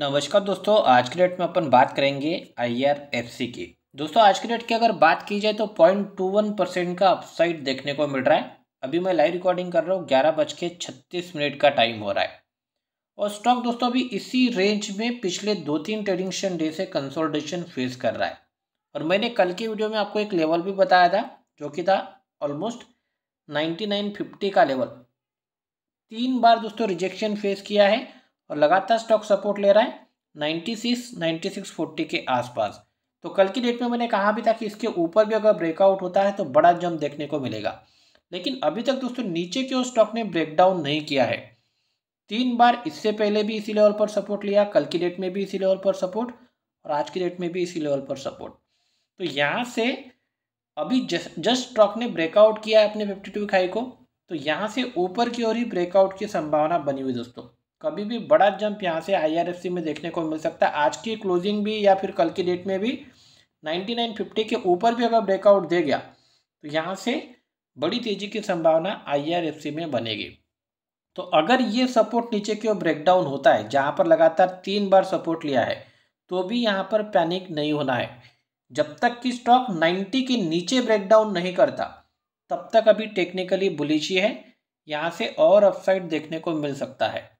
नमस्कार दोस्तों आज के डेट में अपन बात करेंगे आईआरएफसी की दोस्तों आज के डेट की अगर बात की जाए तो पॉइंट टू वन परसेंट का अपसाइड देखने को मिल रहा है अभी मैं लाइव रिकॉर्डिंग कर रहा हूँ ग्यारह बज के छत्तीस मिनट का टाइम हो रहा है और स्टॉक दोस्तों अभी इसी रेंज में पिछले दो तीन ट्रेडिंग डे से कंसोल्टेशन फेस कर रहा है और मैंने कल की वीडियो में आपको एक लेवल भी बताया था जो कि था ऑलमोस्ट नाइन्टी नाइन फिफ्टी का लेवल तीन बार दोस्तों रिजेक्शन फेस किया है और लगातार स्टॉक सपोर्ट ले रहा है सिक्स फोर्टी के आसपास तो कल की डेट में मैंने कहा भी था कि इसके ऊपर भी अगर ब्रेकआउट होता है तो बड़ा जम देखने को मिलेगा लेकिन अभी तक दोस्तों नीचे की ओर स्टॉक ने ब्रेकडाउन नहीं किया है तीन बार इससे पहले भी इसी लेवल पर सपोर्ट लिया कल की डेट में भी इसी लेवल पर सपोर्ट और आज की डेट में भी इसी लेवल पर सपोर्ट तो यहाँ से अभी जस्ट स्टॉक ने ब्रेकआउट किया है अपने फिफ्टी टू खाई को तो यहाँ से ऊपर की ओर ही ब्रेकआउट की संभावना बनी हुई दोस्तों कभी भी बड़ा जंप यहाँ से आई में देखने को मिल सकता है आज की क्लोजिंग भी या फिर कल की डेट में भी 9950 के ऊपर भी अगर ब्रेकआउट दे गया तो यहाँ से बड़ी तेजी की संभावना आई में बनेगी तो अगर ये सपोर्ट नीचे की ओर ब्रेकडाउन होता है जहाँ पर लगातार तीन बार सपोर्ट लिया है तो भी यहाँ पर पैनिक नहीं होना है जब तक कि स्टॉक 90 के नीचे ब्रेकडाउन नहीं करता तब तक अभी टेक्निकली बुलिशी है यहाँ से और अपसाइड देखने को मिल सकता है